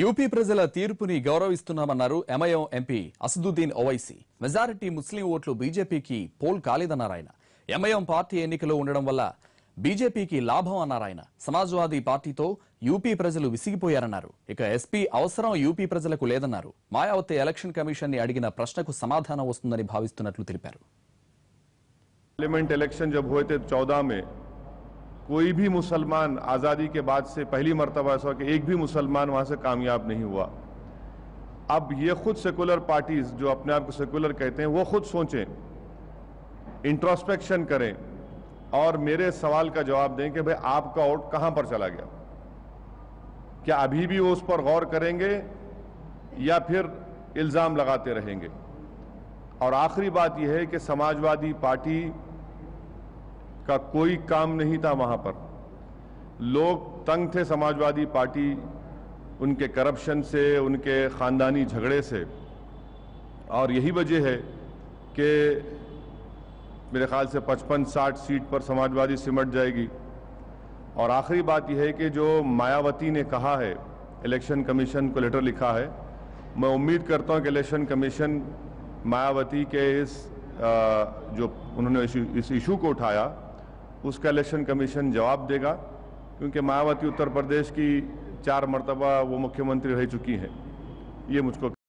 UP ప్రజల తీర్పుని గౌరవిస్తున్నామన్నారు MIM MP Asaduddin Owaisi majority ముస్లిం ఓట్లు బీజేపీకి పోల్ కాలేదన్నారు ఆయన ఎంఐఎం పార్టీ ఎన్నికలో ఉండడం వల్ల బీజేపీకి లాభం అన్నారు ఆయన సమాజ్వాదీ పార్టీతో యూపీ ప్రజలు విసిగిపోయారన్నారు ఇక ఎస్పీ అవసరం యూపీ ప్రజలకు లేదన్నారు మాయావతి ఎలక్షన్ కమిషన్ ని అడిగిన ప్రశ్నకు సమాధానం వస్తుందని భావిస్తున్నట్లు తెలిపారు పార్లమెంట్ ఎలక్షన్ జబ్ హోతే कोई भी मुसलमान आज़ादी के बाद से पहली मरतबा ऐसा कि एक भी मुसलमान वहाँ से कामयाब नहीं हुआ अब ये खुद सेकुलर पार्टीज़ जो अपने आप को सेकुलर कहते हैं वो खुद सोचें इंट्रोस्पेक्शन करें और मेरे सवाल का जवाब दें कि भाई आपका वोट कहाँ पर चला गया क्या अभी भी वो उस पर गौर करेंगे या फिर इल्ज़ाम लगाते रहेंगे और आखिरी बात यह है कि समाजवादी पार्टी का कोई काम नहीं था वहाँ पर लोग तंग थे समाजवादी पार्टी उनके करप्शन से उनके ख़ानदानी झगड़े से और यही वजह है कि मेरे ख्याल से 55-60 सीट पर समाजवादी सिमट जाएगी और आखिरी बात यह है कि जो मायावती ने कहा है इलेक्शन कमीशन को लेटर लिखा है मैं उम्मीद करता हूं कि इलेक्शन कमीशन मायावती के इस आ, जो उन्होंने इस इशू को उठाया उसका इलेक्शन कमीशन जवाब देगा क्योंकि मायावती उत्तर प्रदेश की चार मरतबा वो मुख्यमंत्री रह चुकी हैं ये मुझको